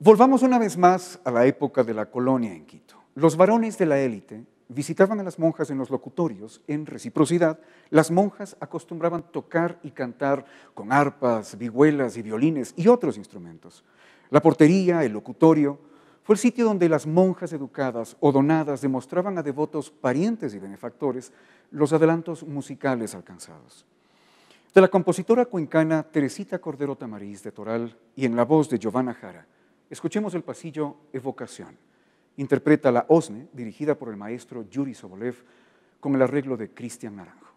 Volvamos una vez más a la época de la colonia en Quito. Los varones de la élite visitaban a las monjas en los locutorios. En reciprocidad, las monjas acostumbraban tocar y cantar con arpas, vihuelas y violines y otros instrumentos. La portería, el locutorio, fue el sitio donde las monjas educadas o donadas demostraban a devotos parientes y benefactores los adelantos musicales alcanzados. De la compositora cuencana Teresita Cordero Tamariz de Toral y en la voz de Giovanna Jara, Escuchemos el pasillo Evocación. Interpreta la OSNE, dirigida por el maestro Yuri Sobolev, con el arreglo de Cristian Naranjo.